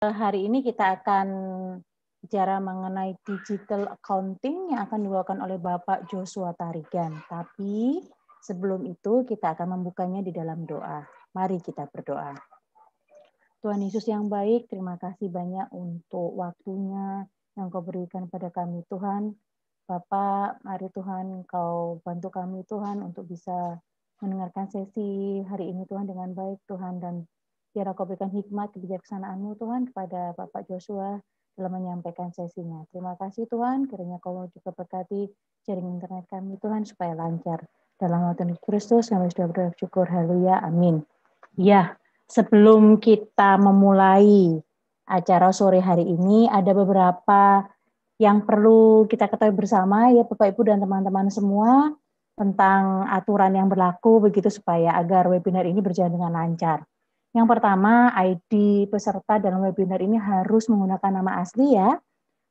Eh, hari ini kita akan bicara mengenai digital accounting yang akan dilakukan oleh Bapak Joshua Tarigan. Tapi sebelum itu kita akan membukanya di dalam doa. Mari kita berdoa. Tuhan Yesus yang baik, terima kasih banyak untuk waktunya yang kau berikan pada kami Tuhan. Bapak, mari Tuhan kau bantu kami Tuhan untuk bisa mendengarkan sesi hari ini Tuhan dengan baik Tuhan dan Biar aku berikan hikmat kebijaksanaanmu Tuhan kepada Bapak Joshua dalam menyampaikan sesinya. Terima kasih Tuhan, kiranya kau juga berkati jaring internet kami Tuhan supaya lancar. Dalam waktu Kristus kami sudah bersyukur. Haleluya. Amin. Ya, sebelum kita memulai acara sore hari ini ada beberapa yang perlu kita ketahui bersama ya Bapak Ibu dan teman-teman semua tentang aturan yang berlaku begitu supaya agar webinar ini berjalan dengan lancar. Yang pertama, ID peserta dalam webinar ini harus menggunakan nama asli ya,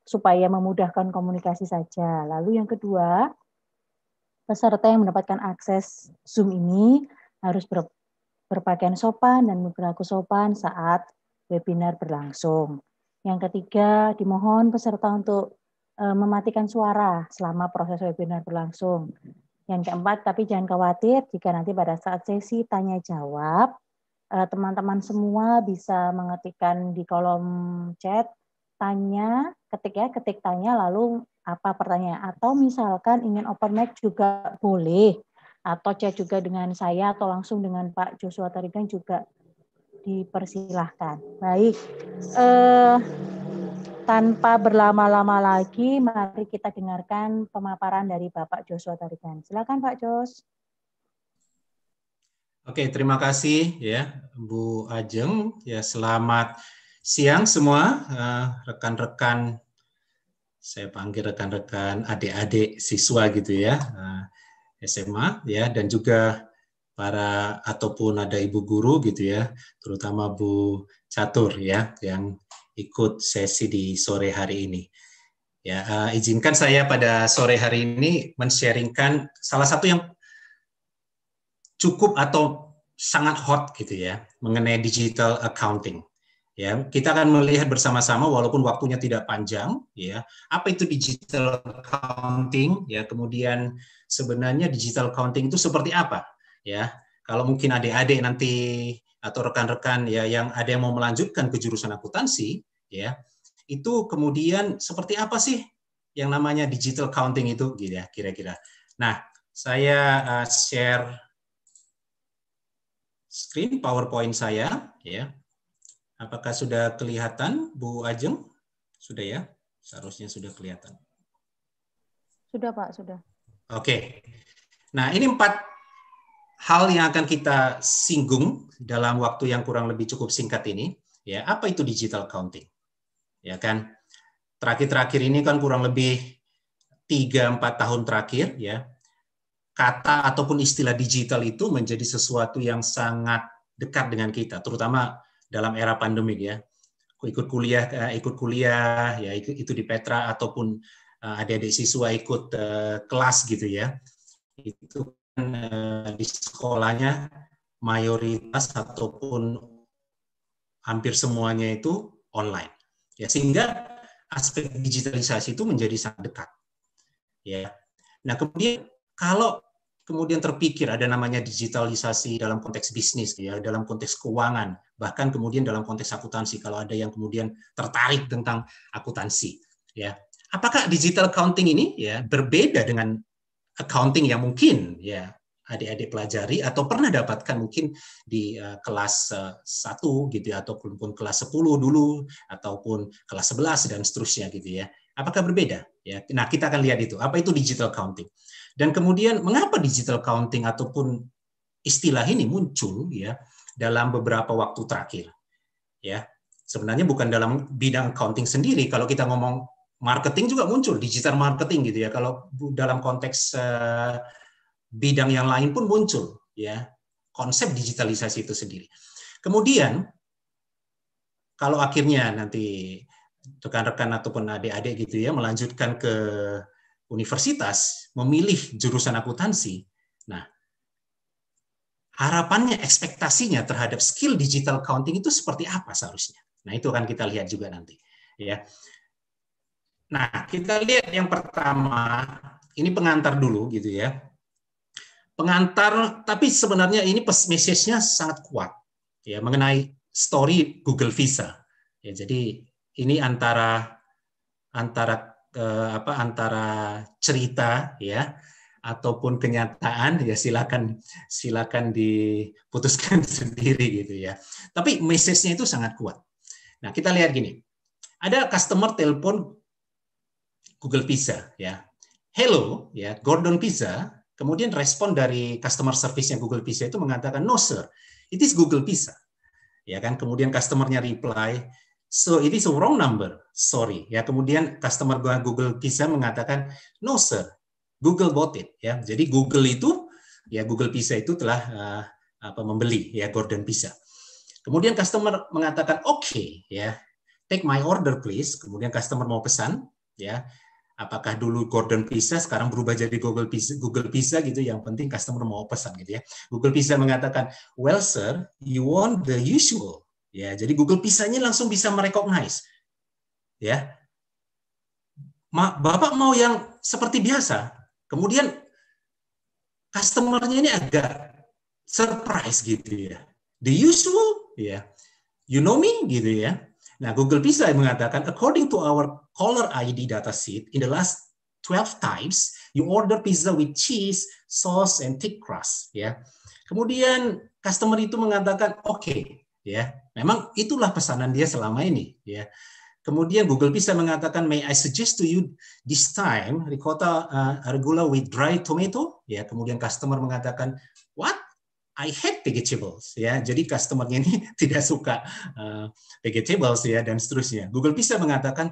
supaya memudahkan komunikasi saja. Lalu yang kedua, peserta yang mendapatkan akses Zoom ini harus ber, berpakaian sopan dan berlaku sopan saat webinar berlangsung. Yang ketiga, dimohon peserta untuk e, mematikan suara selama proses webinar berlangsung. Yang keempat, tapi jangan khawatir jika nanti pada saat sesi tanya jawab Eh, teman-teman semua bisa mengetikkan di kolom chat tanya, ketik ya, ketik tanya lalu apa pertanyaan atau misalkan ingin open mic juga boleh atau chat juga dengan saya atau langsung dengan Pak Joshua Tarigan juga dipersilahkan. Baik. Eh, tanpa berlama-lama lagi, mari kita dengarkan pemaparan dari Bapak Joshua Tarigan. Silakan Pak Jos. Oke, terima kasih ya Bu Ajeng. Ya selamat siang semua eh, rekan-rekan. saya panggil rekan-rekan adik-adik siswa gitu ya eh, SMA ya dan juga para ataupun ada ibu guru gitu ya, terutama Bu Catur ya yang ikut sesi di sore hari ini. Ya, eh, izinkan saya pada sore hari ini men-sharingkan salah satu yang cukup atau sangat hot gitu ya mengenai digital accounting. Ya, kita akan melihat bersama-sama walaupun waktunya tidak panjang ya. Apa itu digital accounting ya? Kemudian sebenarnya digital accounting itu seperti apa? Ya. Kalau mungkin adik-adik nanti atau rekan-rekan ya yang ada yang mau melanjutkan ke jurusan akuntansi ya, itu kemudian seperti apa sih yang namanya digital accounting itu gitu ya kira-kira. Nah, saya eh, share screen PowerPoint saya ya. Apakah sudah kelihatan Bu Ajeng? Sudah ya? Seharusnya sudah kelihatan. Sudah Pak, sudah. Oke. Nah, ini empat hal yang akan kita singgung dalam waktu yang kurang lebih cukup singkat ini, ya apa itu digital counting? Ya kan, terakhir-terakhir ini kan kurang lebih 3-4 tahun terakhir, ya kata ataupun istilah digital itu menjadi sesuatu yang sangat dekat dengan kita, terutama dalam era pandemi ya. Ikut kuliah, eh, ikut kuliah ya itu di Petra ataupun eh, adik-adik siswa ikut eh, kelas gitu ya. Itu kan di sekolahnya mayoritas ataupun hampir semuanya itu online. Ya sehingga aspek digitalisasi itu menjadi sangat dekat. Ya. Nah, kemudian kalau kemudian terpikir ada namanya digitalisasi dalam konteks bisnis ya dalam konteks keuangan bahkan kemudian dalam konteks akuntansi kalau ada yang kemudian tertarik tentang akuntansi ya apakah digital accounting ini ya berbeda dengan accounting yang mungkin ya adik-adik pelajari atau pernah dapatkan mungkin di uh, kelas eh, satu 1 gitu ya, ataupun pun kelas 10 dulu ataupun kelas 11 dan seterusnya gitu ya apakah berbeda ya nah kita akan lihat itu apa itu digital accounting dan kemudian mengapa digital counting ataupun istilah ini muncul ya dalam beberapa waktu terakhir. Ya. Sebenarnya bukan dalam bidang accounting sendiri kalau kita ngomong marketing juga muncul digital marketing gitu ya. Kalau dalam konteks eh, bidang yang lain pun muncul ya konsep digitalisasi itu sendiri. Kemudian kalau akhirnya nanti rekan-rekan ataupun adik-adik gitu ya melanjutkan ke universitas memilih jurusan akuntansi, nah harapannya, ekspektasinya terhadap skill digital accounting itu seperti apa seharusnya? Nah itu akan kita lihat juga nanti. Ya. Nah kita lihat yang pertama, ini pengantar dulu gitu ya. Pengantar, tapi sebenarnya ini message-nya sangat kuat ya mengenai story Google Visa. Ya, jadi ini antara antara eh, apa antara cerita ya ataupun kenyataan ya silakan silakan diputuskan sendiri gitu ya. Tapi message-nya itu sangat kuat. Nah, kita lihat gini. Ada customer telepon Google Pizza ya. Hello ya, Gordon Pizza. Kemudian respon dari customer service yang Google Pizza itu mengatakan no sir, it is Google Pizza. Ya kan? Kemudian customer-nya reply, So it is a wrong number. Sorry. Ya, kemudian customer gua Google Pizza mengatakan, "No sir, Google bought it." Ya, jadi Google itu ya Google Pizza itu telah uh, apa membeli ya Gordon Pizza. Kemudian customer mengatakan, "Oke, okay, ya. Take my order please." Kemudian customer mau pesan, ya. Apakah dulu Gordon Pizza sekarang berubah jadi Google Pizza, Google Pizza gitu? Yang penting customer mau pesan gitu ya. Google Pizza mengatakan, "Well sir, you want the usual Ya, jadi Google Pisanya langsung bisa merecognize. Ya. Bapak mau yang seperti biasa, kemudian customernya ini agak surprise gitu ya. The usual, ya. You know me gitu ya. Nah, Google Pizza mengatakan, according to our caller ID data sheet in the last 12 times, you order pizza with cheese, sauce, and thick crust. Ya. Kemudian customer itu mengatakan, oke, okay, ya memang itulah pesanan dia selama ini ya kemudian Google bisa mengatakan may I suggest to you this time ricotta uh, arugula with dry tomato ya kemudian customer mengatakan what I hate vegetables ya jadi customernya ini tidak suka uh, vegetables ya dan seterusnya Google bisa mengatakan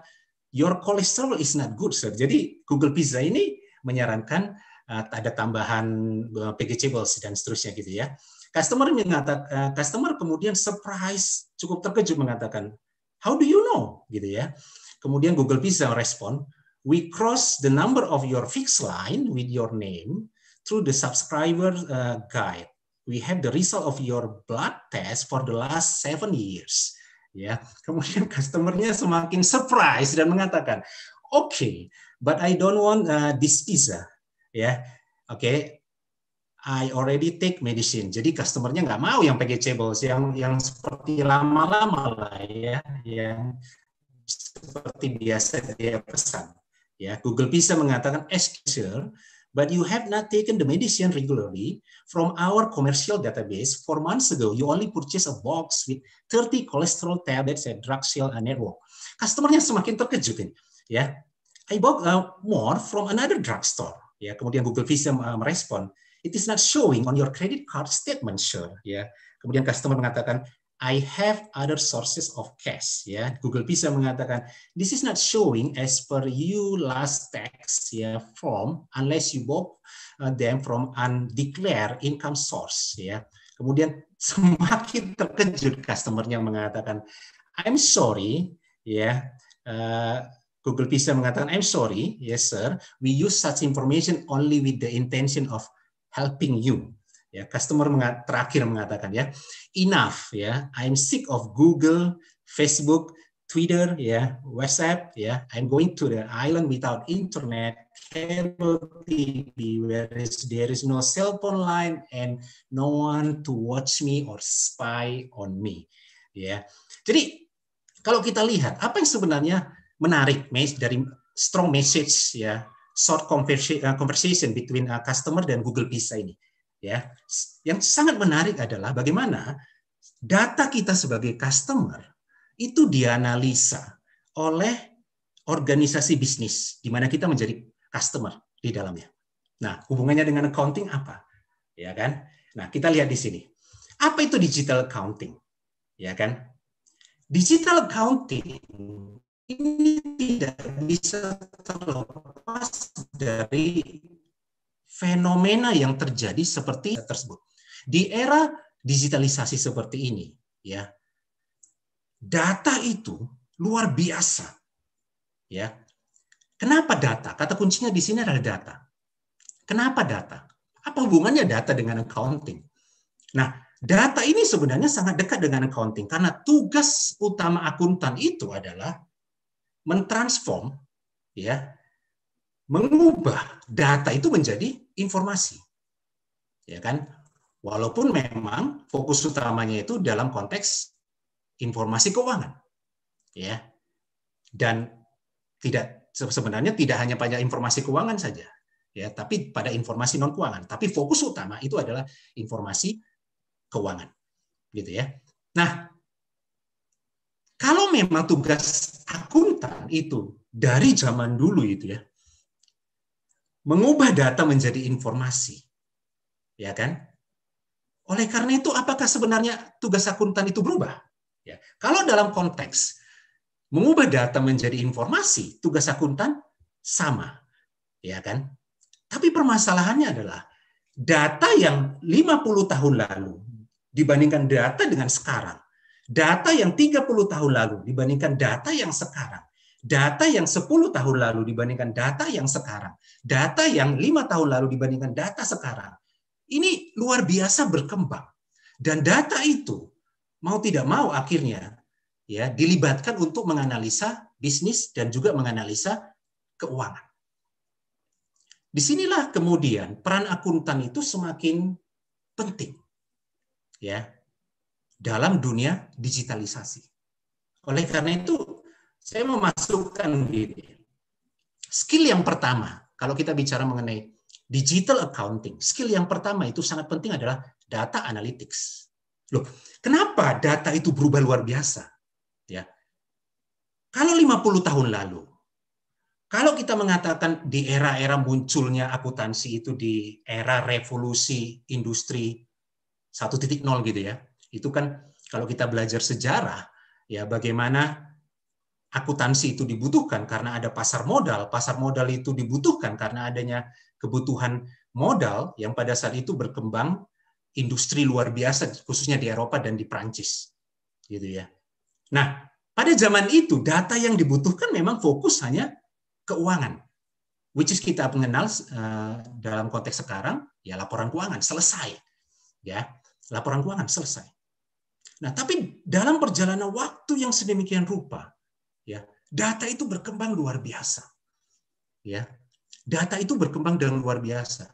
your cholesterol is not good sir jadi Google Pizza ini menyarankan uh, ada tambahan uh, vegetables dan seterusnya gitu ya customer mengatakan uh, customer kemudian surprise cukup terkejut mengatakan how do you know gitu ya kemudian Google bisa respon we cross the number of your fixed line with your name through the subscriber uh, guide we have the result of your blood test for the last seven years ya kemudian customernya semakin surprise dan mengatakan oke okay, but I don't want uh, this pizza ya yeah. oke I already take medicine. Jadi customernya nggak mau yang packageable, yang yang seperti lama-lama lah ya, yang seperti biasa dia pesan. Ya, Google bisa mengatakan excuse but you have not taken the medicine regularly from our commercial database. Four months ago, you only purchase a box with 30 cholesterol tablets at drug sale network. Customernya semakin terkejutin Ya, I bought uh, more from another drugstore. Ya, kemudian Google bisa uh, merespon it is not showing on your credit card statement, sir. Ya. Kemudian customer mengatakan, I have other sources of cash. Ya, Google bisa mengatakan this is not showing as per you last tax ya form unless you bought uh, them from undeclared income source. Ya, kemudian semakin terkejut customer yang mengatakan I'm sorry. Ya, uh, Google bisa mengatakan I'm sorry, yes ya, sir. We use such information only with the intention of helping you. Ya, customer mengat, terakhir mengatakan ya, enough ya, I'm sick of Google, Facebook, Twitter, ya, WhatsApp, ya. I'm going to the island without internet, cable TV, where is, there is no cell phone line and no one to watch me or spy on me. Ya. Jadi kalau kita lihat apa yang sebenarnya menarik dari strong message ya short eh, conversation between eh, customer dan Google Pizza ini. Ya, yang sangat menarik adalah bagaimana data kita sebagai customer itu dianalisa oleh organisasi bisnis di mana kita menjadi customer di dalamnya. Nah, hubungannya dengan accounting apa? Ya kan? Nah, kita lihat di sini. Apa itu digital accounting? Ya kan? Digital accounting ini tidak bisa terlepas dari fenomena yang terjadi seperti tersebut. Di era digitalisasi seperti ini, ya. Data itu luar biasa. Ya. Kenapa data? Kata kuncinya di sini adalah data. Kenapa data? Apa hubungannya data dengan accounting? Nah, data ini sebenarnya sangat dekat dengan accounting karena tugas utama akuntan itu adalah mentransform ya mengubah data itu menjadi informasi. Ya kan? Walaupun memang fokus utamanya itu dalam konteks informasi keuangan. Ya. Dan tidak sebenarnya tidak hanya pada informasi keuangan saja, ya, tapi pada informasi non keuangan. Tapi fokus utama itu adalah informasi keuangan. Gitu ya. Nah, kalau memang tugas akuntan itu dari zaman dulu itu ya mengubah data menjadi informasi. Ya kan? Oleh karena itu apakah sebenarnya tugas akuntan itu berubah? Ya. Kalau dalam konteks mengubah data menjadi informasi, tugas akuntan sama. Ya kan? Tapi permasalahannya adalah data yang 50 tahun lalu dibandingkan data dengan sekarang Data yang 30 tahun lalu dibandingkan data yang sekarang, data yang 10 tahun lalu dibandingkan data yang sekarang, data yang lima tahun lalu dibandingkan data sekarang. Ini luar biasa berkembang. Dan data itu mau tidak mau akhirnya ya dilibatkan untuk menganalisa bisnis dan juga menganalisa keuangan. Disinilah kemudian peran akuntan itu semakin penting. Ya, dalam dunia digitalisasi. Oleh karena itu, saya memasukkan gini. Skill yang pertama, kalau kita bicara mengenai digital accounting, skill yang pertama itu sangat penting adalah data analytics. Loh, kenapa data itu berubah luar biasa? Ya. Kalau 50 tahun lalu, kalau kita mengatakan di era-era munculnya akuntansi itu di era revolusi industri 1.0 gitu ya, itu kan kalau kita belajar sejarah ya bagaimana akuntansi itu dibutuhkan karena ada pasar modal. Pasar modal itu dibutuhkan karena adanya kebutuhan modal yang pada saat itu berkembang industri luar biasa khususnya di Eropa dan di Prancis. Gitu ya. Nah, pada zaman itu data yang dibutuhkan memang fokus hanya keuangan. Which is kita mengenal uh, dalam konteks sekarang ya laporan keuangan selesai. Ya, laporan keuangan selesai. Nah, tapi dalam perjalanan waktu yang sedemikian rupa, ya, data itu berkembang luar biasa. Ya. Data itu berkembang dengan luar biasa.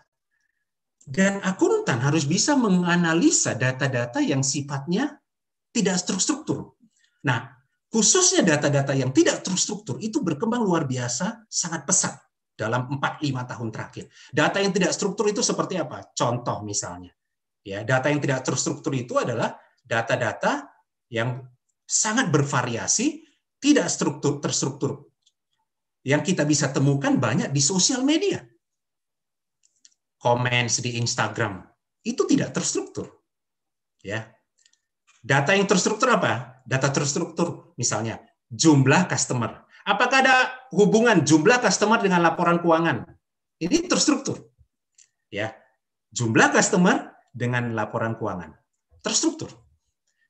Dan akuntan harus bisa menganalisa data-data yang sifatnya tidak terstruktur. Nah, khususnya data-data yang tidak terstruktur itu berkembang luar biasa, sangat pesat dalam 4-5 tahun terakhir. Data yang tidak struktur itu seperti apa? Contoh misalnya. Ya, data yang tidak terstruktur itu adalah data-data yang sangat bervariasi, tidak struktur terstruktur. Yang kita bisa temukan banyak di sosial media. Comments di Instagram itu tidak terstruktur. Ya. Data yang terstruktur apa? Data terstruktur misalnya jumlah customer. Apakah ada hubungan jumlah customer dengan laporan keuangan? Ini terstruktur. Ya. Jumlah customer dengan laporan keuangan. Terstruktur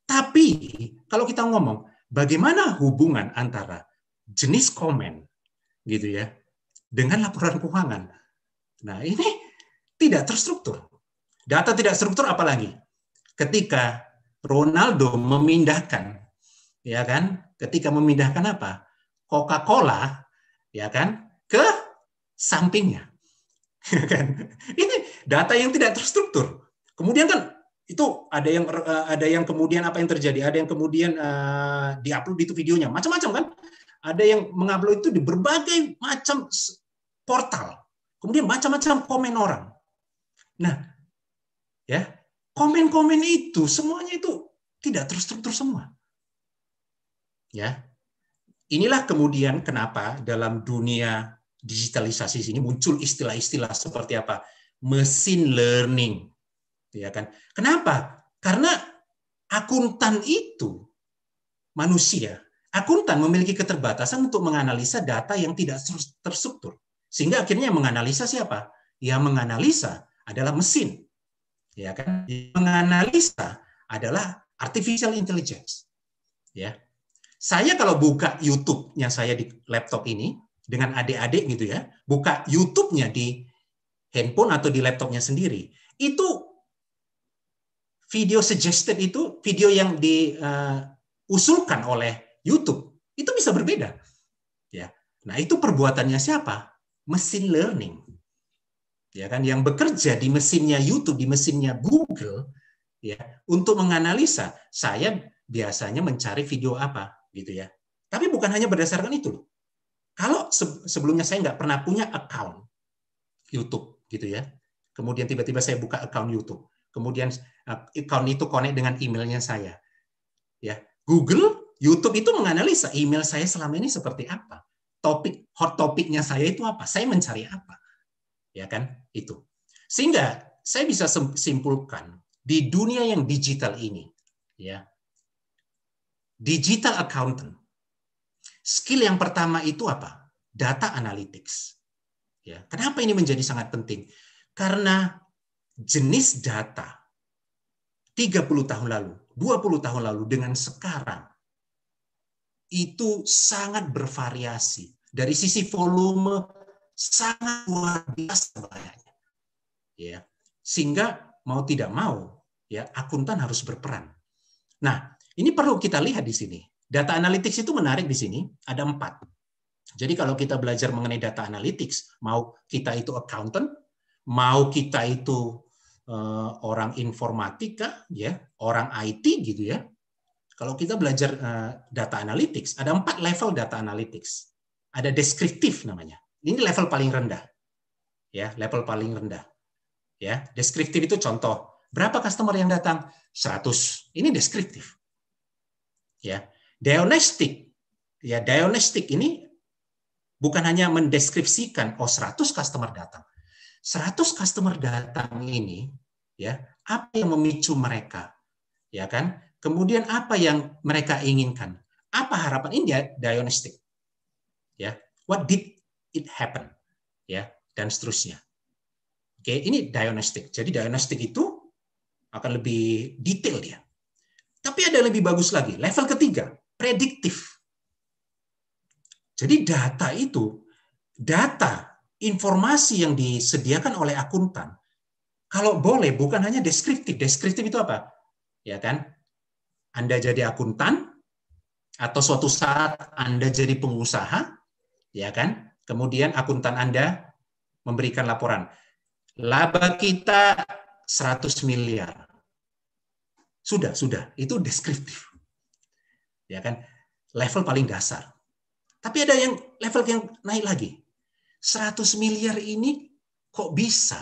tapi kalau kita ngomong bagaimana hubungan antara jenis komen gitu ya dengan laporan keuangan. Nah, ini tidak terstruktur. Data tidak struktur apalagi ketika Ronaldo memindahkan ya kan? Ketika memindahkan apa? Coca-Cola ya kan ke sampingnya. Ya kan? Ini data yang tidak terstruktur. Kemudian kan itu ada yang eh, ada yang kemudian apa yang terjadi ada yang kemudian uh, diupload itu videonya macam-macam kan ada yang mengupload itu di berbagai macam portal kemudian macam-macam komen orang nah ya komen-komen itu semuanya itu tidak terstruktur semua ya inilah kemudian kenapa dalam dunia digitalisasi ini muncul istilah-istilah seperti apa machine learning ya kan? Kenapa? Karena akuntan itu manusia. Akuntan memiliki keterbatasan untuk menganalisa data yang tidak terstruktur. Sehingga akhirnya menganalisa siapa? Yang menganalisa adalah mesin. Ya kan? Yang menganalisa adalah artificial intelligence. Ya. Saya kalau buka YouTube-nya saya di laptop ini dengan adik-adik gitu ya, buka YouTube-nya di handphone atau di laptopnya sendiri, itu video suggested itu video yang diusulkan uh, oleh YouTube itu bisa berbeda. Ya. Nah, itu perbuatannya siapa? Mesin learning. Ya kan yang bekerja di mesinnya YouTube, di mesinnya Google ya, untuk menganalisa saya biasanya mencari video apa gitu ya. Tapi bukan hanya berdasarkan itu loh. Kalau sebelumnya saya nggak pernah punya account YouTube gitu ya. Kemudian tiba-tiba saya buka account YouTube kemudian uh, account itu connect dengan emailnya saya. Ya, Google, YouTube itu menganalisa email saya selama ini seperti apa, topik hot topiknya saya itu apa, saya mencari apa, ya kan itu. Sehingga saya bisa simpulkan di dunia yang digital ini, ya, digital accountant, skill yang pertama itu apa? Data analytics. Ya, kenapa ini menjadi sangat penting? Karena jenis data 30 tahun lalu, 20 tahun lalu dengan sekarang itu sangat bervariasi. Dari sisi volume sangat luar biasa banyaknya. Ya. Sehingga mau tidak mau ya akuntan harus berperan. Nah, ini perlu kita lihat di sini. Data analytics itu menarik di sini, ada empat. Jadi kalau kita belajar mengenai data analytics, mau kita itu accountant, mau kita itu Eh, orang informatika, ya, orang IT gitu ya. Kalau kita belajar eh, data analytics, ada empat level data analytics. Ada deskriptif namanya. Ini level paling rendah, ya, level paling rendah. Ya, deskriptif itu contoh berapa customer yang datang 100. Ini deskriptif. Ya, diagnostik. Ya, diagnostik ini bukan hanya mendeskripsikan oh 100 customer datang 100 customer datang ini ya apa yang memicu mereka ya kan kemudian apa yang mereka inginkan apa harapan ini diagnostik ya what did it happen ya dan seterusnya oke ini diagnostik jadi diagnostik itu akan lebih detail dia tapi ada yang lebih bagus lagi level ketiga prediktif jadi data itu data informasi yang disediakan oleh akuntan, kalau boleh bukan hanya deskriptif. Deskriptif itu apa? Ya kan? Anda jadi akuntan atau suatu saat Anda jadi pengusaha, ya kan? Kemudian akuntan Anda memberikan laporan. Laba kita 100 miliar. Sudah, sudah. Itu deskriptif. Ya kan? Level paling dasar. Tapi ada yang level yang naik lagi. 100 miliar ini kok bisa?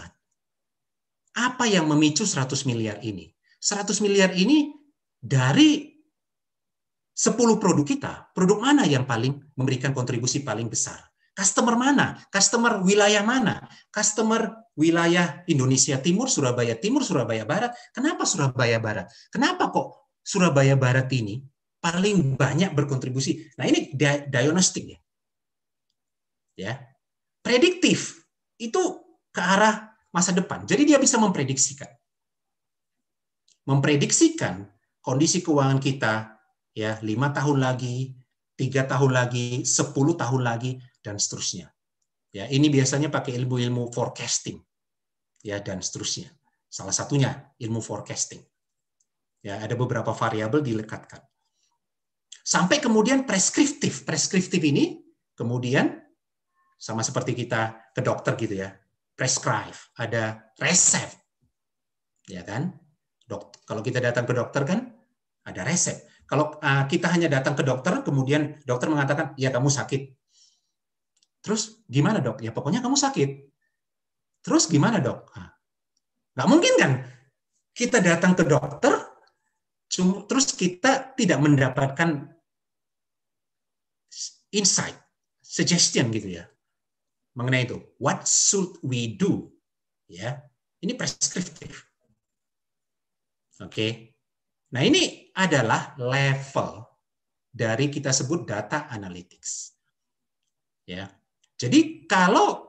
Apa yang memicu 100 miliar ini? 100 miliar ini dari 10 produk kita, produk mana yang paling memberikan kontribusi paling besar? Customer mana? Customer wilayah mana? Customer wilayah Indonesia Timur, Surabaya Timur, Surabaya Barat. Kenapa Surabaya Barat? Kenapa kok Surabaya Barat ini paling banyak berkontribusi? Nah ini diagnostik ya. Ya, prediktif itu ke arah masa depan. Jadi dia bisa memprediksikan. Memprediksikan kondisi keuangan kita ya lima tahun lagi, tiga tahun lagi, sepuluh tahun lagi, dan seterusnya. Ya, ini biasanya pakai ilmu-ilmu forecasting, ya dan seterusnya. Salah satunya ilmu forecasting. Ya, ada beberapa variabel dilekatkan. Sampai kemudian preskriptif, preskriptif ini kemudian sama seperti kita ke dokter gitu ya prescribe ada resep ya kan Dok, kalau kita datang ke dokter kan ada resep kalau uh, kita hanya datang ke dokter kemudian dokter mengatakan ya kamu sakit terus gimana dok ya pokoknya kamu sakit terus gimana dok nah, nggak mungkin kan kita datang ke dokter terus kita tidak mendapatkan insight suggestion gitu ya mengenai itu. What should we do? Ya, ini preskriptif. Oke. Okay. Nah, ini adalah level dari kita sebut data analytics. Ya. Jadi kalau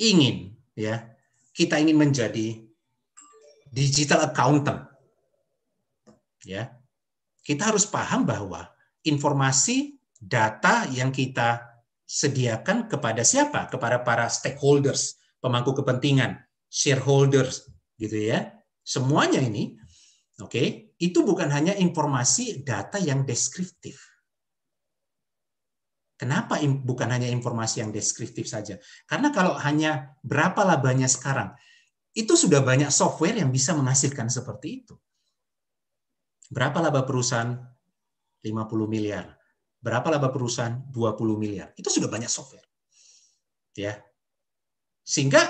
ingin ya, kita ingin menjadi digital accountant. Ya. Kita harus paham bahwa informasi data yang kita sediakan kepada siapa? Kepada para stakeholders, pemangku kepentingan, shareholders, gitu ya. Semuanya ini, oke, okay, itu bukan hanya informasi data yang deskriptif. Kenapa bukan hanya informasi yang deskriptif saja? Karena kalau hanya berapa labanya sekarang, itu sudah banyak software yang bisa menghasilkan seperti itu. Berapa laba perusahaan? 50 miliar. Berapa laba perusahaan? 20 miliar. Itu sudah banyak software. Ya. Sehingga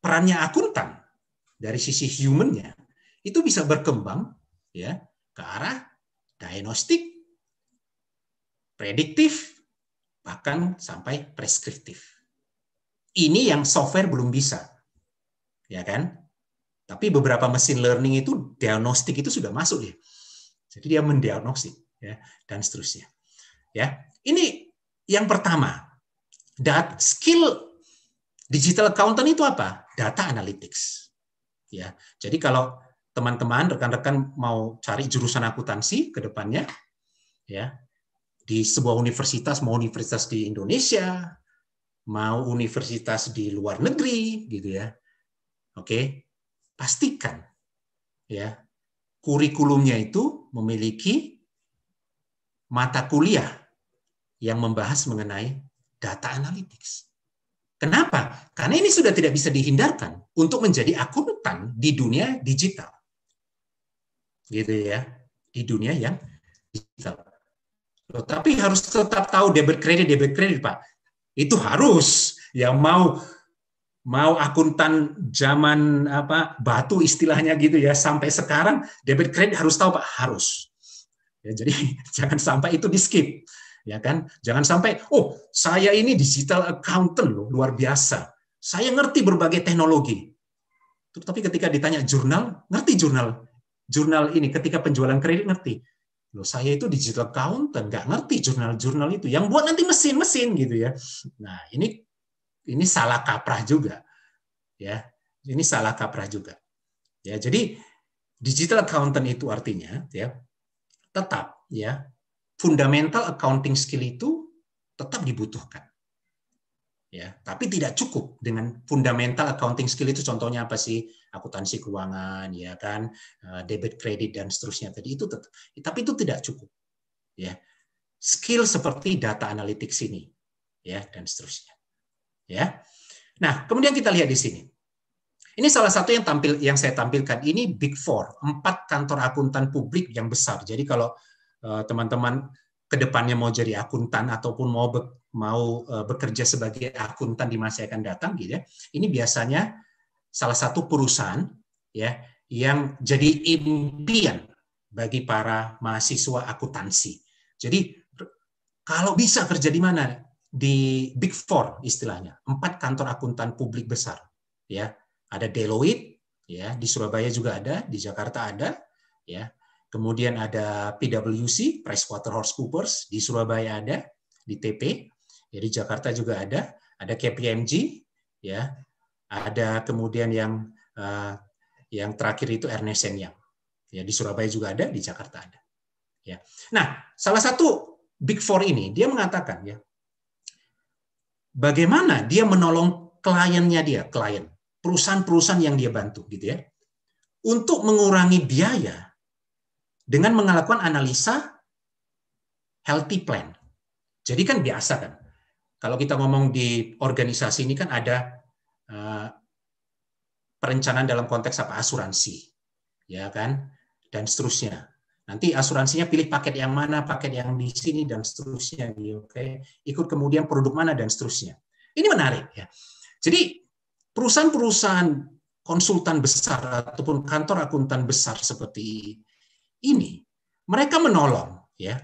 perannya akuntan dari sisi humannya itu bisa berkembang ya ke arah diagnostik, prediktif, bahkan sampai preskriptif. Ini yang software belum bisa. Ya kan? Tapi beberapa mesin learning itu diagnostik itu sudah masuk ya. Jadi dia mendiagnostik ya dan seterusnya. Ya, ini yang pertama. Dat skill digital accountant itu apa? Data analytics. Ya, jadi kalau teman-teman rekan-rekan mau cari jurusan akuntansi ke depannya, ya di sebuah universitas mau universitas di Indonesia, mau universitas di luar negeri, gitu ya. Oke, pastikan ya kurikulumnya itu memiliki mata kuliah yang membahas mengenai data analytics. Kenapa? Karena ini sudah tidak bisa dihindarkan untuk menjadi akuntan di dunia digital. Gitu ya, di dunia yang digital. Loh, tapi harus tetap tahu debit kredit, debit kredit, Pak. Itu harus yang mau mau akuntan zaman apa batu istilahnya gitu ya sampai sekarang debit kredit harus tahu pak harus ya, jadi jangan sampai itu di skip ya kan? Jangan sampai, oh saya ini digital accountant loh, luar biasa. Saya ngerti berbagai teknologi. Tapi ketika ditanya jurnal, ngerti jurnal. Jurnal ini ketika penjualan kredit ngerti. Loh, saya itu digital accountant, nggak ngerti jurnal-jurnal itu. Yang buat nanti mesin-mesin gitu ya. Nah, ini ini salah kaprah juga. Ya, ini salah kaprah juga. Ya, jadi digital accountant itu artinya ya tetap ya fundamental accounting skill itu tetap dibutuhkan. Ya, tapi tidak cukup dengan fundamental accounting skill itu contohnya apa sih? Akuntansi keuangan, ya kan, eh, debit kredit dan seterusnya tadi itu tetap tapi itu tidak cukup. Ya. Skill seperti data analytics ini, ya dan seterusnya. Ya. Nah, kemudian kita lihat di sini. Ini salah satu yang tampil yang saya tampilkan ini Big Four, empat kantor akuntan publik yang besar. Jadi kalau Eh, teman-teman kedepannya mau jadi akuntan ataupun mau be mau eh, bekerja sebagai akuntan di masa yang akan datang gitu ya ini biasanya salah satu perusahaan ya yang jadi impian bagi para mahasiswa akuntansi jadi kalau bisa kerja di mana di Big Four istilahnya empat kantor akuntan publik besar ya ada Deloitte ya di Surabaya juga ada di Jakarta ada ya Kemudian ada PwC, Price Coopers di Surabaya ada, di TP. Ya, di Jakarta juga ada, ada KPMG, ya. Ada kemudian yang uh, yang terakhir itu Ernest Young. Ya, di Surabaya juga ada, di Jakarta ada. Ya. Nah, salah satu Big Four ini dia mengatakan ya, bagaimana dia menolong kliennya dia, klien, perusahaan-perusahaan yang dia bantu gitu ya. Untuk mengurangi biaya dengan melakukan analisa healthy plan. Jadi kan biasa kan. Kalau kita ngomong di organisasi ini kan ada uh, perencanaan dalam konteks apa asuransi, ya kan, dan seterusnya. Nanti asuransinya pilih paket yang mana, paket yang di sini dan seterusnya, ya, oke? Okay? Ikut kemudian produk mana dan seterusnya. Ini menarik ya. Jadi perusahaan-perusahaan konsultan besar ataupun kantor akuntan besar seperti ini mereka menolong ya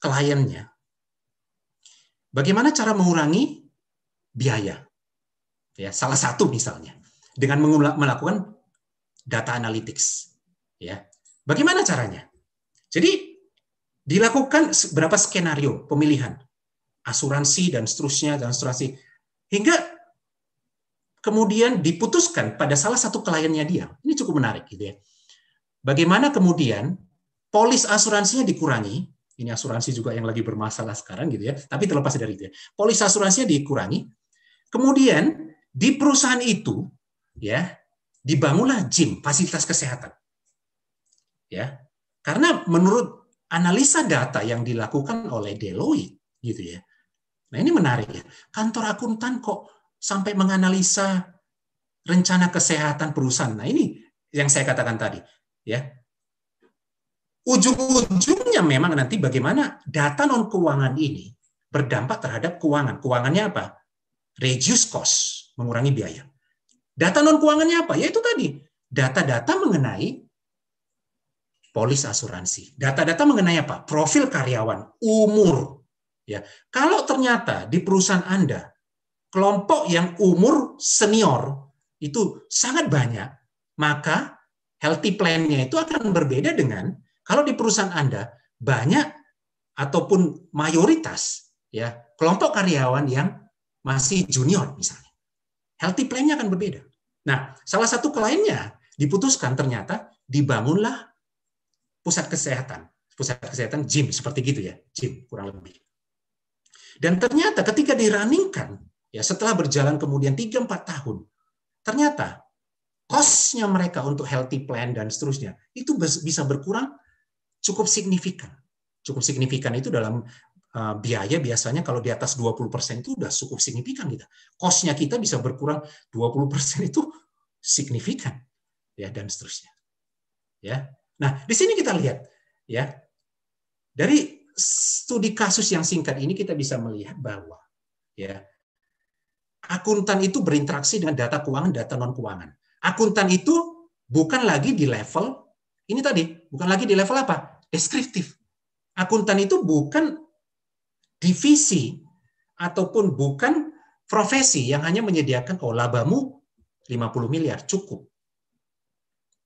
kliennya. Bagaimana cara mengurangi biaya? Ya, salah satu misalnya dengan melakukan data analytics. Ya. Bagaimana caranya? Jadi dilakukan berapa skenario pemilihan asuransi dan seterusnya dan asuransi hingga kemudian diputuskan pada salah satu kliennya dia. Ini cukup menarik gitu ya. Bagaimana kemudian polis asuransinya dikurangi, ini asuransi juga yang lagi bermasalah sekarang gitu ya, tapi terlepas dari itu ya, polis asuransinya dikurangi, kemudian di perusahaan itu ya dibangunlah gym, fasilitas kesehatan. Ya. Karena menurut analisa data yang dilakukan oleh Deloitte gitu ya. Nah, ini menarik ya. Kantor akuntan kok sampai menganalisa rencana kesehatan perusahaan. Nah, ini yang saya katakan tadi, ya. Ujung-ujungnya memang nanti bagaimana data non keuangan ini berdampak terhadap keuangan. Keuangannya apa? Reduce cost, mengurangi biaya. Data non keuangannya apa? Yaitu tadi data-data mengenai polis asuransi. Data-data mengenai apa? Profil karyawan, umur. Ya, kalau ternyata di perusahaan Anda kelompok yang umur senior itu sangat banyak, maka healthy plan-nya itu akan berbeda dengan kalau di perusahaan Anda banyak ataupun mayoritas ya kelompok karyawan yang masih junior misalnya. Healthy plan-nya akan berbeda. Nah, salah satu kliennya diputuskan ternyata dibangunlah pusat kesehatan, pusat kesehatan gym seperti gitu ya, gym kurang lebih. Dan ternyata ketika diraningkan ya setelah berjalan kemudian 3 4 tahun, ternyata kosnya mereka untuk healthy plan dan seterusnya itu bisa berkurang cukup signifikan. Cukup signifikan itu dalam eh, biaya biasanya kalau di atas 20% itu sudah cukup signifikan kita. Gitu. Kosnya kita bisa berkurang 20% itu signifikan ya dan seterusnya. Ya. Nah, di sini kita lihat ya. Dari studi kasus yang singkat ini kita bisa melihat bahwa ya akuntan itu berinteraksi dengan data keuangan, data non keuangan. Akuntan itu bukan lagi di level ini tadi, bukan lagi di level apa? deskriptif. Akuntan itu bukan divisi ataupun bukan profesi yang hanya menyediakan kalau oh, labamu 50 miliar cukup.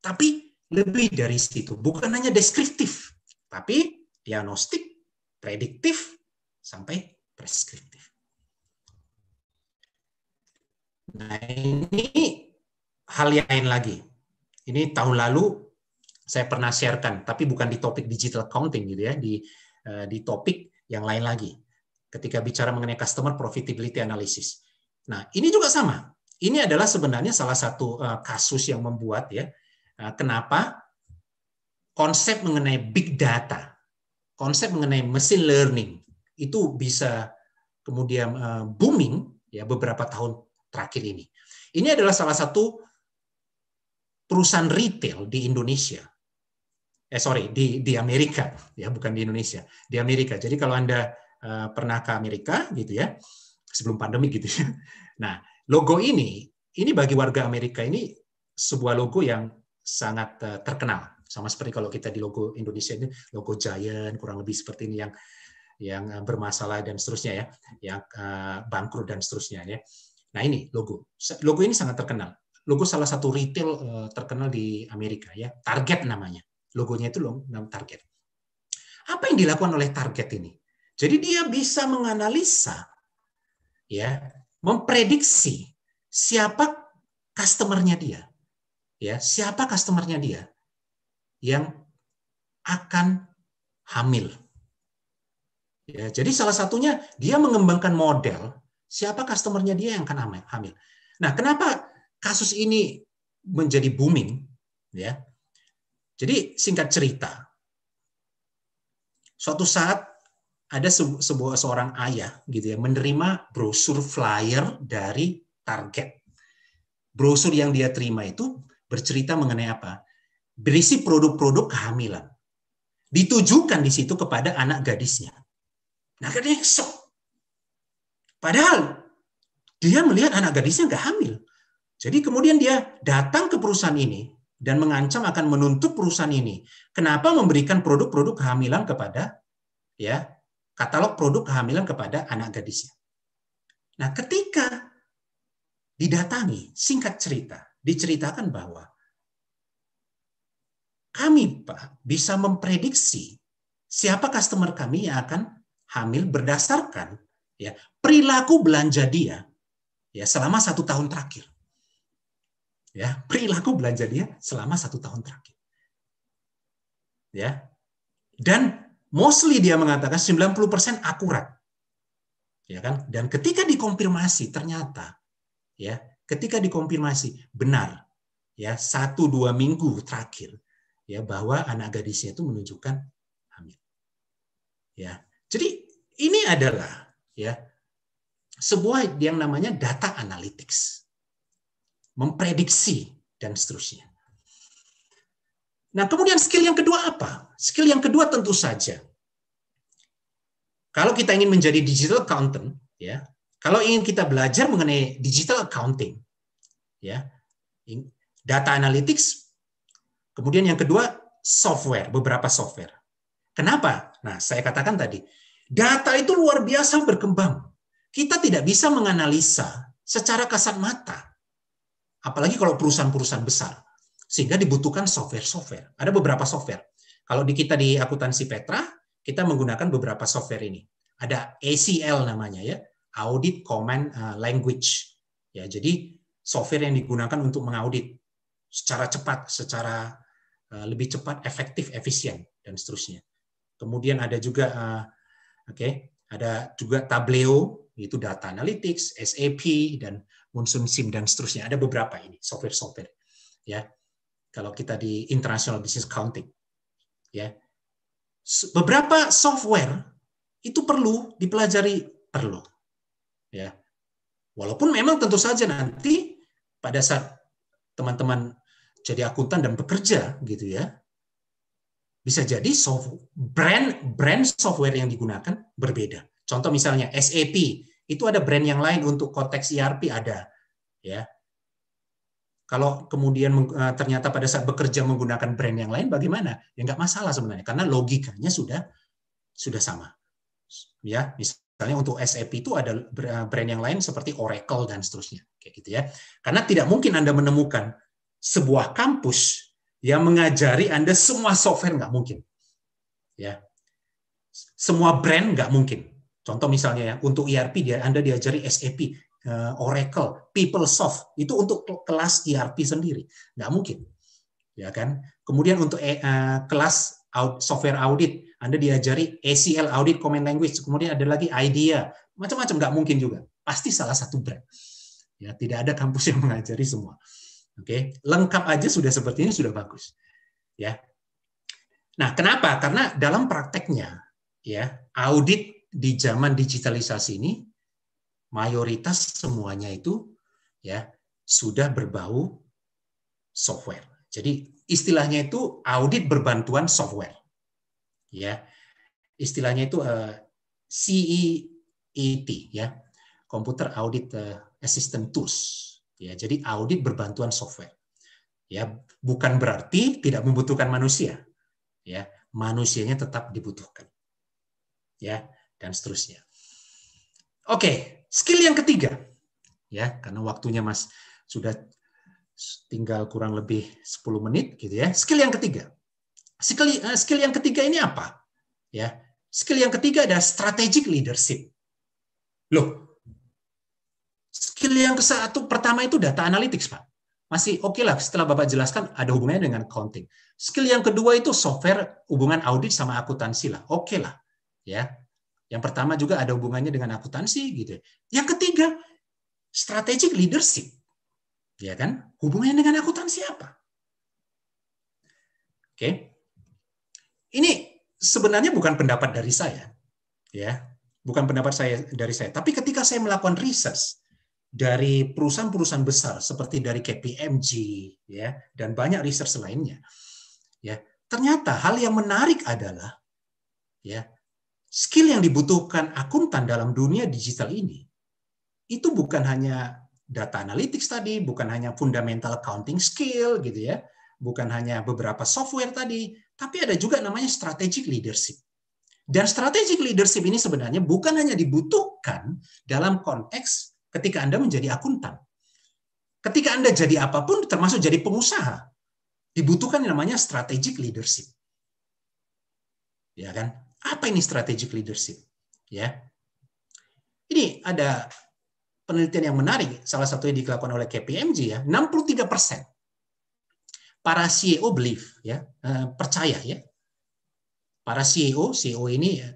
Tapi lebih dari situ, bukan hanya deskriptif, tapi diagnostik, prediktif, sampai preskriptif. Nah ini hal yang lain lagi. Ini tahun lalu saya pernah sharekan, tapi bukan di topik digital accounting gitu ya, di eh, di topik yang lain lagi. Ketika bicara mengenai customer profitability analysis. Nah, ini juga sama. Ini adalah sebenarnya salah satu eh, kasus yang membuat ya eh, kenapa konsep mengenai big data, konsep mengenai machine learning itu bisa kemudian booming ya beberapa tahun terakhir ini. Ini adalah salah satu perusahaan retail di Indonesia eh sorry di di Amerika ya bukan di Indonesia di Amerika jadi kalau anda uh, pernah ke Amerika gitu ya sebelum pandemi gitu ya nah logo ini ini bagi warga Amerika ini sebuah logo yang sangat uh, terkenal sama seperti kalau kita di logo Indonesia ini logo Giant kurang lebih seperti ini yang yang eh, bermasalah dan seterusnya ya yang uh, bangkrut dan seterusnya ya nah ini logo logo ini sangat terkenal logo salah satu retail uh, terkenal di Amerika ya target namanya logonya itu loh target. Apa yang dilakukan oleh target ini? Jadi dia bisa menganalisa ya, memprediksi siapa customernya dia. Ya, siapa customernya dia yang akan hamil. Ya, jadi salah satunya dia mengembangkan model siapa customernya dia yang akan hamil. Nah, kenapa kasus ini menjadi booming? Ya, jadi singkat cerita, suatu saat ada sebuah seorang ayah gitu ya menerima brosur flyer dari target. Brosur yang dia terima itu bercerita mengenai apa? Berisi produk-produk kehamilan. Ditujukan di situ kepada anak gadisnya. Nah, akhirnya shock. Padahal dia melihat anak gadisnya nggak hamil. Jadi kemudian dia datang ke perusahaan ini dan mengancam akan menuntut perusahaan ini. Kenapa memberikan produk-produk kehamilan kepada ya katalog produk kehamilan kepada anak gadisnya? Nah, ketika didatangi, singkat cerita, diceritakan bahwa kami Pak bisa memprediksi siapa customer kami yang akan hamil berdasarkan ya perilaku belanja dia ya selama satu tahun terakhir ya perilaku belanja dia selama satu tahun terakhir. Ya. Dan mostly dia mengatakan 90% akurat. Ya kan? Dan ketika dikonfirmasi ternyata ya, ketika dikonfirmasi benar ya satu dua minggu terakhir ya bahwa anak gadisnya itu menunjukkan hamil. Ya. Jadi ini adalah ya sebuah yang namanya data analytics memprediksi, dan seterusnya. Nah, kemudian skill yang kedua apa? Skill yang kedua tentu saja. Kalau kita ingin menjadi digital accountant, ya, kalau ingin kita belajar mengenai digital accounting, ya, data analytics, kemudian yang kedua software, beberapa software. Kenapa? Nah, saya katakan tadi, data itu luar biasa berkembang. Kita tidak bisa menganalisa secara kasat mata. Apalagi kalau perusahaan-perusahaan besar. Sehingga dibutuhkan software-software. Ada beberapa software. Kalau di kita di akuntansi Petra, kita menggunakan beberapa software ini. Ada ACL namanya ya, Audit Command eh, Language. Ya, jadi software yang digunakan untuk mengaudit secara cepat, secara eh, lebih cepat, efektif, efisien dan seterusnya. Kemudian ada juga eh, oke, okay, ada juga Tableau itu data analytics, SAP dan Monsoon SIM dan seterusnya. Ada beberapa ini software-software ya. Kalau kita di International Business Counting ya. Beberapa software itu perlu dipelajari perlu ya. Walaupun memang tentu saja nanti pada saat teman-teman jadi akuntan dan bekerja gitu ya. Bisa jadi soft, brand brand software yang digunakan berbeda. Contoh misalnya SAP itu ada brand yang lain untuk konteks ERP ada, ya. Kalau kemudian eh, ternyata pada saat bekerja menggunakan brand yang lain, bagaimana? Ya nggak masalah sebenarnya, karena logikanya sudah sudah sama. Ya, misalnya untuk SAP itu ada eh, brand yang lain seperti Oracle dan seterusnya, kayak gitu ya. Karena tidak mungkin anda menemukan sebuah kampus yang mengajari anda semua software nggak mungkin, ya. Semua brand nggak mungkin. Contoh misalnya ya, untuk ERP dia Anda diajari SAP, eh, Oracle, PeopleSoft, itu untuk kelas ERP sendiri. Nggak mungkin. Ya kan? Kemudian untuk e, eh, kelas software audit, Anda diajari ACL Audit Common Language, kemudian ada lagi IDEA, macam-macam nggak mungkin juga. Pasti salah satu brand. Ya, tidak ada kampus yang mengajari semua. Oke, lengkap aja sudah seperti ini sudah bagus. Ya. Nah, kenapa? Karena dalam prakteknya ya, audit di zaman digitalisasi ini mayoritas semuanya itu ya sudah berbau software. Jadi istilahnya itu audit berbantuan software. Ya. Istilahnya itu uh, eh, CEET ya. Computer Audit eh, Assistant Tools. Ya, jadi audit berbantuan software. Ya, bukan berarti tidak membutuhkan manusia. Ya, manusianya tetap dibutuhkan. Ya dan seterusnya. Oke, okay, skill yang ketiga. Ya, karena waktunya Mas sudah tinggal kurang lebih 10 menit gitu ya. Skill yang ketiga. Skill eh, skill yang ketiga ini apa? Ya. Skill yang ketiga ada strategic leadership. Loh. Skill yang ke satu pertama itu data analytics, Pak. Masih oke okay lah setelah Bapak jelaskan ada hubungannya dengan accounting. Skill yang kedua itu software hubungan audit sama akuntansi lah. Oke okay lah. Ya yang pertama juga ada hubungannya dengan akuntansi gitu. Ya. Yang ketiga, strategic leadership. Ya kan? Hubungannya dengan akuntansi apa? Oke. Ini sebenarnya bukan pendapat dari saya. Ya. Bukan pendapat saya dari saya, tapi ketika saya melakukan research dari perusahaan-perusahaan besar seperti dari KPMG ya dan banyak research lainnya. Ya, ternyata hal yang menarik adalah ya skill yang dibutuhkan akuntan dalam dunia digital ini itu bukan hanya data analytics tadi, bukan hanya fundamental accounting skill gitu ya, bukan hanya beberapa software tadi, tapi ada juga namanya strategic leadership. Dan strategic leadership ini sebenarnya bukan hanya dibutuhkan dalam konteks ketika Anda menjadi akuntan. Ketika Anda jadi apapun termasuk jadi pengusaha, dibutuhkan yang namanya strategic leadership. Ya kan? Apa ini strategic leadership? Ya. Ini ada penelitian yang menarik, salah satunya dilakukan oleh KPMG ya, 63 persen para CEO believe ya, eh, percaya ya. Para CEO, CEO ini eh,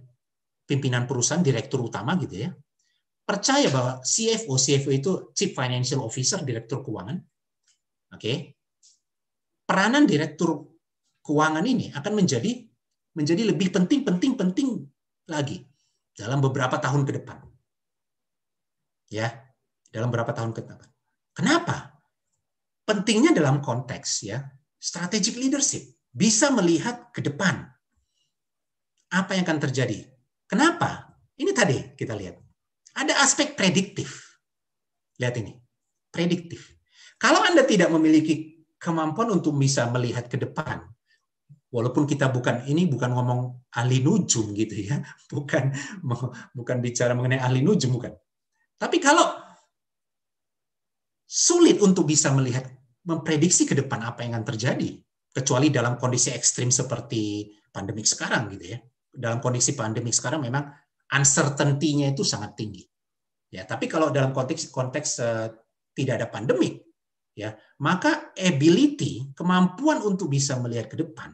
pimpinan perusahaan, direktur utama gitu ya, percaya bahwa CFO, CFO itu Chief Financial Officer, direktur keuangan, oke, okay, peranan direktur keuangan ini akan menjadi menjadi lebih penting-penting-penting lagi dalam beberapa tahun ke depan. Ya, dalam beberapa tahun ke depan. Kenapa? Pentingnya dalam konteks ya, strategic leadership bisa melihat ke depan apa yang akan terjadi. Kenapa? Ini tadi kita lihat. Ada aspek prediktif. Lihat ini. Prediktif. Kalau Anda tidak memiliki kemampuan untuk bisa melihat ke depan, walaupun kita bukan ini bukan ngomong ahli nujum gitu ya, bukan bukan bicara mengenai ahli nujum bukan. Tapi kalau sulit untuk bisa melihat memprediksi ke depan apa yang akan terjadi, kecuali dalam kondisi ekstrim seperti pandemik sekarang gitu ya. Dalam kondisi pandemik sekarang memang uncertainty-nya itu sangat tinggi. Ya, tapi kalau dalam konteks konteks uh, tidak ada pandemik, ya, maka ability, kemampuan untuk bisa melihat ke depan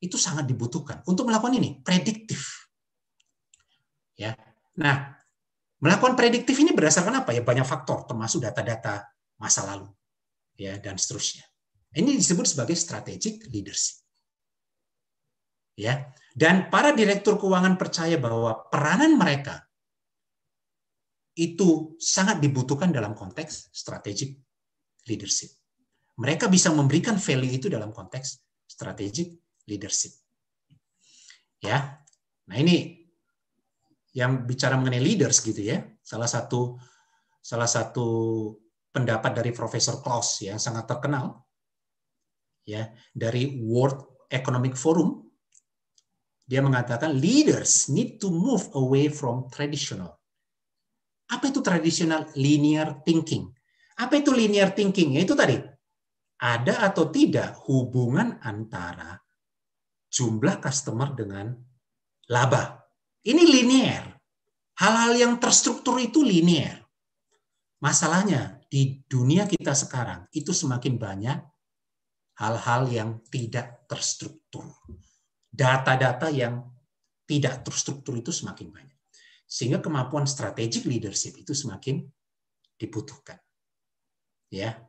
itu sangat dibutuhkan untuk melakukan ini prediktif. Ya. Nah, melakukan prediktif ini berdasarkan apa ya? Banyak faktor termasuk data-data masa lalu ya dan seterusnya. Ini disebut sebagai strategic leadership. Ya. Dan para direktur keuangan percaya bahwa peranan mereka itu sangat dibutuhkan dalam konteks strategic leadership. Mereka bisa memberikan value itu dalam konteks strategic leadership. Ya. Nah, ini yang bicara mengenai leaders gitu ya. Salah satu salah satu pendapat dari Profesor Klaus ya, sangat terkenal ya dari World Economic Forum dia mengatakan leaders need to move away from traditional. Apa itu traditional linear thinking? Apa itu linear thinking? Ya, itu tadi. Ada atau tidak hubungan antara jumlah customer dengan laba. Ini linier. Hal-hal yang terstruktur itu linier. Masalahnya di dunia kita sekarang itu semakin banyak hal-hal yang tidak terstruktur. Data-data yang tidak terstruktur itu semakin banyak. Sehingga kemampuan strategic leadership itu semakin dibutuhkan. Ya.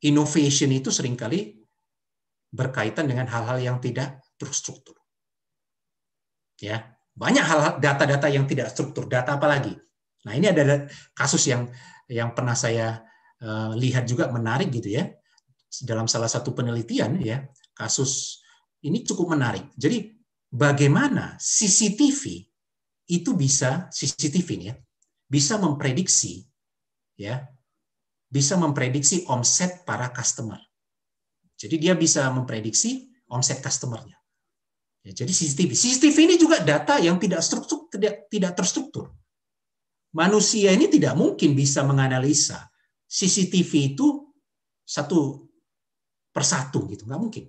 Innovation itu seringkali berkaitan dengan hal-hal yang tidak terstruktur. Ya, banyak hal data-data yang tidak struktur, data apalagi. Nah, ini ada kasus yang yang pernah saya uh, lihat juga menarik gitu ya. Dalam salah satu penelitian ya, kasus ini cukup menarik. Jadi bagaimana CCTV itu bisa CCTV ini ya, bisa memprediksi ya, bisa memprediksi omset para customer. Jadi dia bisa memprediksi omset customernya. Ya, jadi CCTV. CCTV ini juga data yang tidak struktur, tidak, tidak terstruktur. Manusia ini tidak mungkin bisa menganalisa CCTV itu satu persatu gitu, nggak mungkin.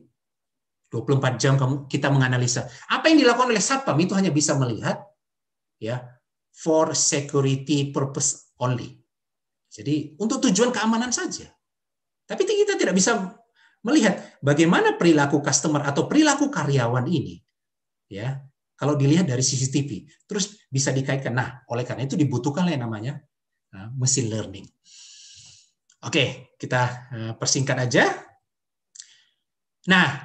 24 jam kamu kita menganalisa. Apa yang dilakukan oleh satpam itu hanya bisa melihat ya for security purpose only. Jadi untuk tujuan keamanan saja. Tapi kita tidak bisa melihat bagaimana perilaku customer atau perilaku karyawan ini ya kalau dilihat dari CCTV terus bisa dikaitkan nah oleh karena itu dibutuhkan yang namanya uh, mesin learning oke kita uh, persingkat aja nah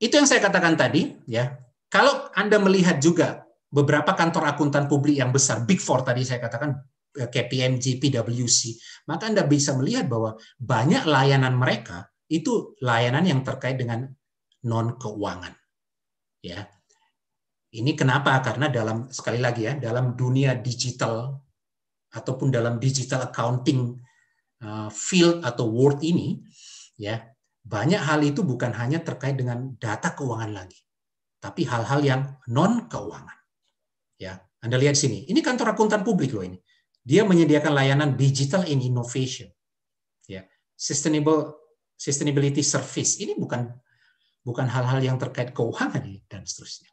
itu yang saya katakan tadi ya kalau anda melihat juga beberapa kantor akuntan publik yang besar big four tadi saya katakan uh, KPMG, PwC, maka Anda bisa melihat bahwa banyak layanan mereka itu layanan yang terkait dengan non keuangan ya. Ini kenapa? Karena dalam sekali lagi ya, dalam dunia digital ataupun dalam digital accounting uh, field atau world ini ya, banyak hal itu bukan hanya terkait dengan data keuangan lagi, tapi hal-hal yang non keuangan. Ya, Anda lihat sini. Ini kantor akuntan publik loh ini. Dia menyediakan layanan digital in innovation. Ya, sustainable sustainability service. Ini bukan bukan hal-hal yang terkait keuangan dan seterusnya.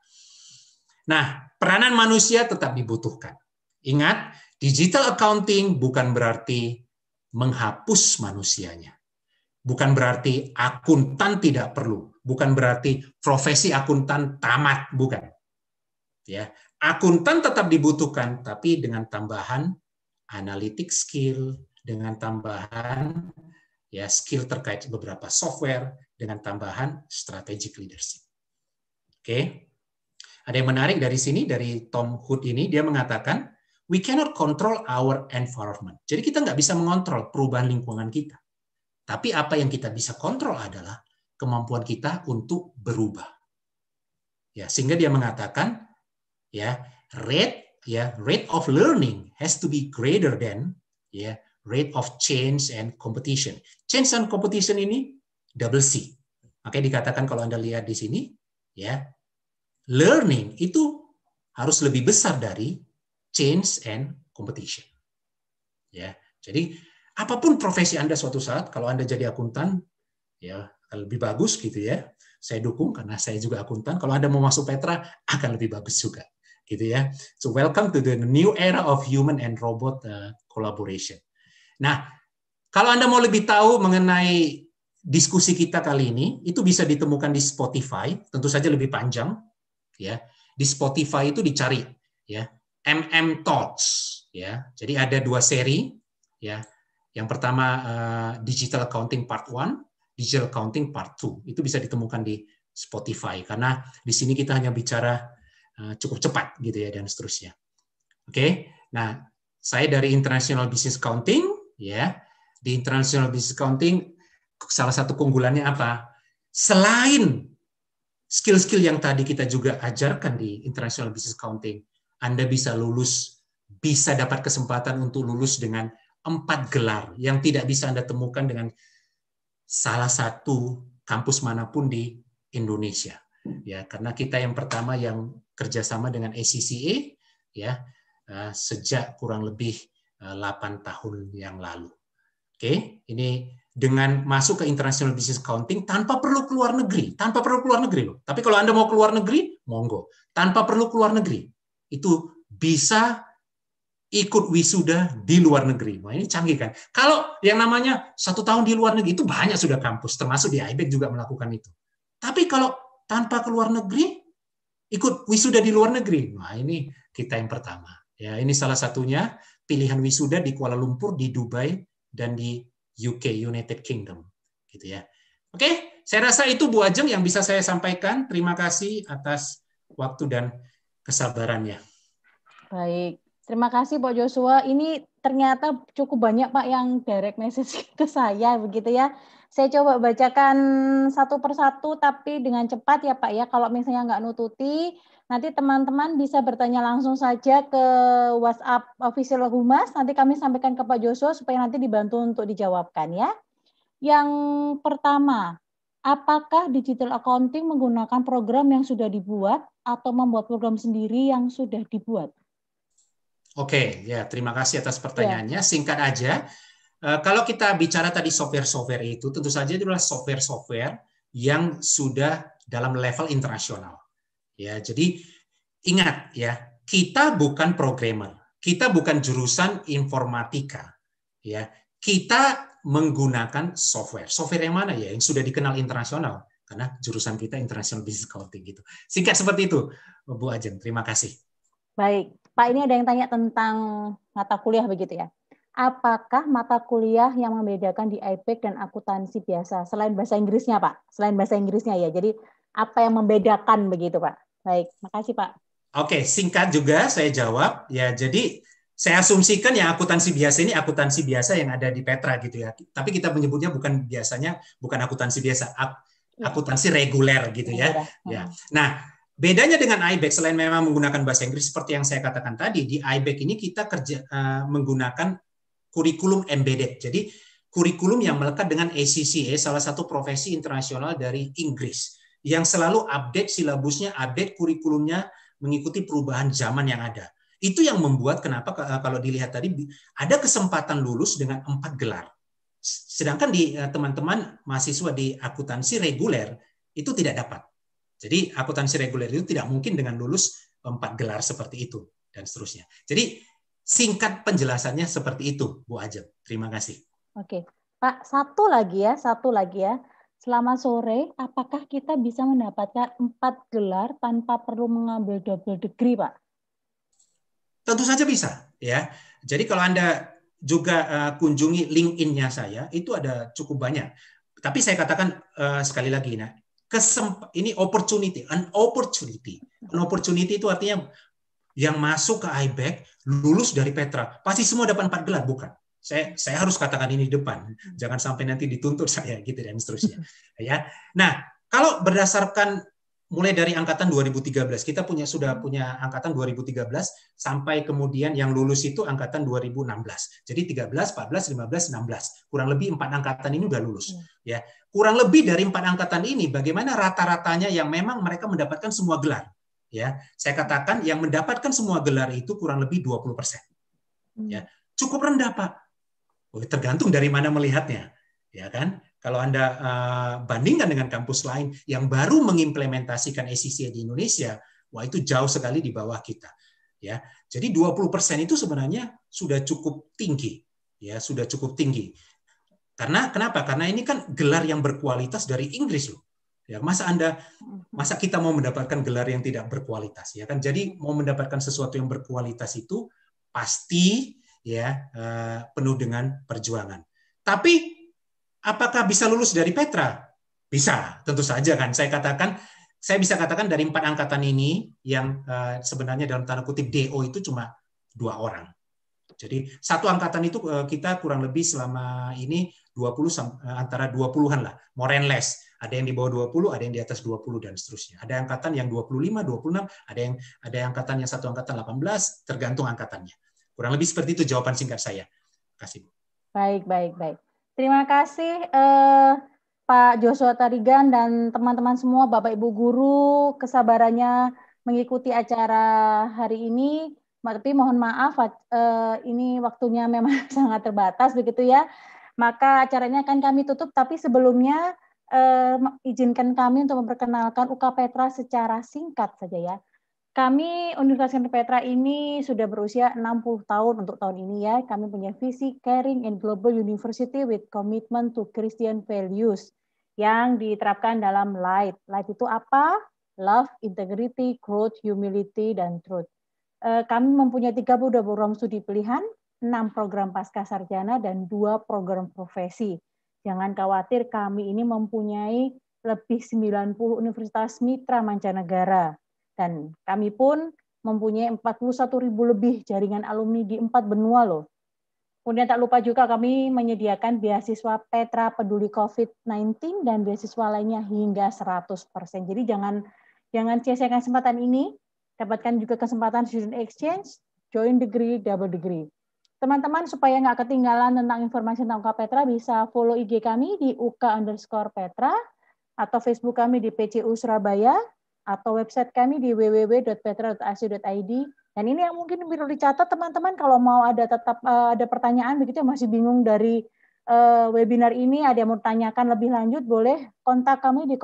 Nah, peranan manusia tetap dibutuhkan. Ingat, digital accounting bukan berarti menghapus manusianya. Bukan berarti akuntan tidak perlu, bukan berarti profesi akuntan tamat, bukan. Ya, akuntan tetap dibutuhkan tapi dengan tambahan analytic skill, dengan tambahan ya skill terkait beberapa software, dengan tambahan strategic leadership. Oke. Okay. Ada yang menarik dari sini dari Tom Hood ini dia mengatakan we cannot control our environment. Jadi kita nggak bisa mengontrol perubahan lingkungan kita. Tapi apa yang kita bisa kontrol adalah kemampuan kita untuk berubah. Ya, sehingga dia mengatakan ya rate ya rate of learning has to be greater than ya rate of change and competition. Change and competition ini double C. Makanya dikatakan kalau Anda lihat di sini, ya, learning itu harus lebih besar dari change and competition. Ya, jadi apapun profesi Anda suatu saat, kalau Anda jadi akuntan, ya lebih bagus gitu ya. Saya dukung karena saya juga akuntan. Kalau Anda mau masuk Petra, akan lebih bagus juga gitu ya. So welcome to the new era of human and robot uh, collaboration. Nah, kalau Anda mau lebih tahu mengenai diskusi kita kali ini itu bisa ditemukan di Spotify, tentu saja lebih panjang ya. Di Spotify itu dicari ya, MM Talks ya. Jadi ada dua seri ya. Yang pertama uh, Digital Accounting Part 1, Digital Accounting Part 2. Itu bisa ditemukan di Spotify karena di sini kita hanya bicara uh, cukup cepat gitu ya dan seterusnya. Oke. Okay? Nah, saya dari International Business Accounting, ya. Di International Business Accounting salah satu keunggulannya apa? Selain skill-skill yang tadi kita juga ajarkan di International Business Accounting, Anda bisa lulus, bisa dapat kesempatan untuk lulus dengan empat gelar yang tidak bisa Anda temukan dengan salah satu kampus manapun di Indonesia. Ya, karena kita yang pertama yang kerjasama dengan ACCA, ya, eh, sejak kurang lebih 8 eh, tahun yang lalu. Oke, ini dengan masuk ke international business accounting tanpa perlu keluar negeri, tanpa perlu keluar negeri loh. Tapi kalau Anda mau keluar negeri, monggo. Tanpa perlu keluar negeri. Itu bisa ikut wisuda di luar negeri. Wah, ini canggih kan. Kalau yang namanya satu tahun di luar negeri itu banyak sudah kampus, termasuk di IBEC juga melakukan itu. Tapi kalau tanpa keluar negeri, ikut wisuda di luar negeri. Nah, ini kita yang pertama. Ya, ini salah satunya pilihan wisuda di Kuala Lumpur, di Dubai, dan di UK United Kingdom gitu ya. Oke, saya rasa itu Bu Ajeng yang bisa saya sampaikan. Terima kasih atas waktu dan kesabarannya. Baik, terima kasih Pak Joshua. Ini ternyata cukup banyak Pak yang direct message ke saya begitu ya. Saya coba bacakan satu persatu tapi dengan cepat ya Pak ya. Kalau misalnya nggak nututi, Nanti teman-teman bisa bertanya langsung saja ke WhatsApp Official Humas. Nanti kami sampaikan ke Pak Joshua supaya nanti dibantu untuk dijawabkan ya. Yang pertama, apakah digital accounting menggunakan program yang sudah dibuat atau membuat program sendiri yang sudah dibuat? Oke, ya terima kasih atas pertanyaannya. Ya. Singkat aja, eh, kalau kita bicara tadi software-software itu, tentu saja itu adalah software-software yang sudah dalam level internasional. Ya, jadi ingat ya, kita bukan programmer, kita bukan jurusan informatika. Ya, kita menggunakan software. Software yang mana ya? Yang sudah dikenal internasional karena jurusan kita international business accounting gitu. Singkat seperti itu, Bu Ajeng. Terima kasih. Baik, Pak ini ada yang tanya tentang mata kuliah begitu ya. Apakah mata kuliah yang membedakan di IPEC dan akuntansi biasa selain bahasa Inggrisnya, Pak? Selain bahasa Inggrisnya ya. Jadi apa yang membedakan begitu, Pak? Baik, makasih Pak. Oke, singkat juga saya jawab. Ya, jadi saya asumsikan yang akuntansi biasa ini akuntansi biasa yang ada di Petra gitu ya. Tapi kita menyebutnya bukan biasanya bukan akuntansi biasa, hmm. akuntansi reguler gitu ya. Ya. Nah, bedanya dengan IBEX selain memang menggunakan bahasa Inggris seperti yang saya katakan tadi, di IBEX ini kita kerja uh, menggunakan kurikulum embedded. Jadi kurikulum yang melekat dengan ACCA, salah satu profesi internasional dari Inggris yang selalu update silabusnya, update kurikulumnya mengikuti perubahan zaman yang ada. Itu yang membuat kenapa eh, kalau dilihat tadi ada kesempatan lulus dengan empat gelar. Sedangkan di eh, teman-teman mahasiswa di akuntansi reguler itu tidak dapat. Jadi akuntansi reguler itu tidak mungkin dengan lulus empat gelar seperti itu dan seterusnya. Jadi singkat penjelasannya seperti itu, Bu Ajeng. Terima kasih. Oke, Pak, satu lagi ya, satu lagi ya Selama sore, apakah kita bisa mendapatkan empat gelar tanpa perlu mengambil double degree, Pak? Tentu saja bisa, ya. Jadi kalau Anda juga uh, kunjungi LinkedIn-nya saya, itu ada cukup banyak. Tapi saya katakan uh, sekali lagi, nah, kesemp ini opportunity, an opportunity. An opportunity itu artinya yang masuk ke IBEC, lulus dari Petra, pasti semua dapat empat gelar, bukan? saya saya harus katakan ini di depan hmm. jangan sampai nanti dituntut saya gitu dan seterusnya hmm. ya nah kalau berdasarkan mulai dari angkatan 2013 kita punya sudah hmm. punya angkatan 2013 sampai kemudian yang lulus itu angkatan 2016 jadi 13 14 15 16 kurang lebih empat angkatan ini udah lulus ya kurang lebih dari empat angkatan ini bagaimana rata-ratanya yang memang mereka mendapatkan semua gelar ya saya katakan yang mendapatkan semua gelar itu kurang lebih 20 persen ya cukup rendah pak Oh, tergantung dari mana melihatnya, ya kan? Kalau anda uh, bandingkan dengan kampus lain yang baru mengimplementasikan ECC di Indonesia, wah itu jauh sekali di bawah kita, ya. Jadi 20% itu sebenarnya sudah cukup tinggi, ya sudah cukup tinggi. Karena kenapa? Karena ini kan gelar yang berkualitas dari Inggris loh. Ya, masa Anda masa kita mau mendapatkan gelar yang tidak berkualitas ya kan? Jadi mau mendapatkan sesuatu yang berkualitas itu pasti ya eh, penuh dengan perjuangan. Tapi apakah bisa lulus dari Petra? Bisa, tentu saja kan. Saya katakan saya bisa katakan dari empat angkatan ini yang eh, sebenarnya dalam tanda kutip DO itu cuma dua orang. Jadi satu angkatan itu eh, kita kurang lebih selama ini 20 antara 20-an lah, more and less. Ada yang di bawah 20, ada yang di atas 20 dan seterusnya. Ada angkatan yang 25, 26, ada yang ada yang angkatan yang satu angkatan 18, tergantung angkatannya. Kurang lebih seperti itu jawaban singkat saya. Terima kasih. Baik, baik, baik. Terima kasih eh, Pak Joshua Tarigan dan teman-teman semua, Bapak Ibu guru, kesabarannya mengikuti acara hari ini. Tapi mohon maaf, eh, ini waktunya memang sangat terbatas begitu ya. Maka acaranya akan kami tutup, tapi sebelumnya eh, izinkan kami untuk memperkenalkan UK Petra secara singkat saja ya. Kami Universitas Gajah Petra ini sudah berusia 60 tahun untuk tahun ini ya. Kami punya visi Caring and Global University with Commitment to Christian Values yang diterapkan dalam Light. Light itu apa? Love, Integrity, Growth, Humility, dan Truth. Eh, kami mempunyai 32 program studi pilihan, 6 program pasca sarjana, dan 2 program profesi. Jangan khawatir, kami ini mempunyai lebih 90 universitas mitra mancanegara. Dan kami pun mempunyai 41 ribu lebih jaringan alumni di empat benua loh. Kemudian tak lupa juga kami menyediakan beasiswa Petra Peduli COVID-19 dan beasiswa lainnya hingga 100%. Jadi jangan jangan sia-siakan kesempatan ini, dapatkan juga kesempatan student exchange, join degree, double degree. Teman-teman supaya nggak ketinggalan tentang informasi tentang UK Petra bisa follow IG kami di UK underscore Petra atau Facebook kami di PCU Surabaya atau website kami di www.petra.ac.id. Dan ini yang mungkin perlu dicatat teman-teman kalau mau ada tetap eh, ada pertanyaan begitu yang masih bingung dari eh, webinar ini ada yang mau tanyakan lebih lanjut boleh kontak kami di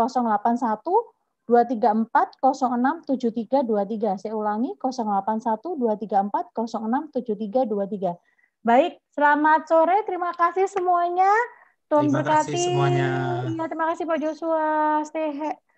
081234067323 Saya ulangi 081234067323 Baik, selamat sore. Terima kasih semuanya. Tuhan terima berkati. kasih semuanya. Ya, terima kasih Pak Joshua. Stay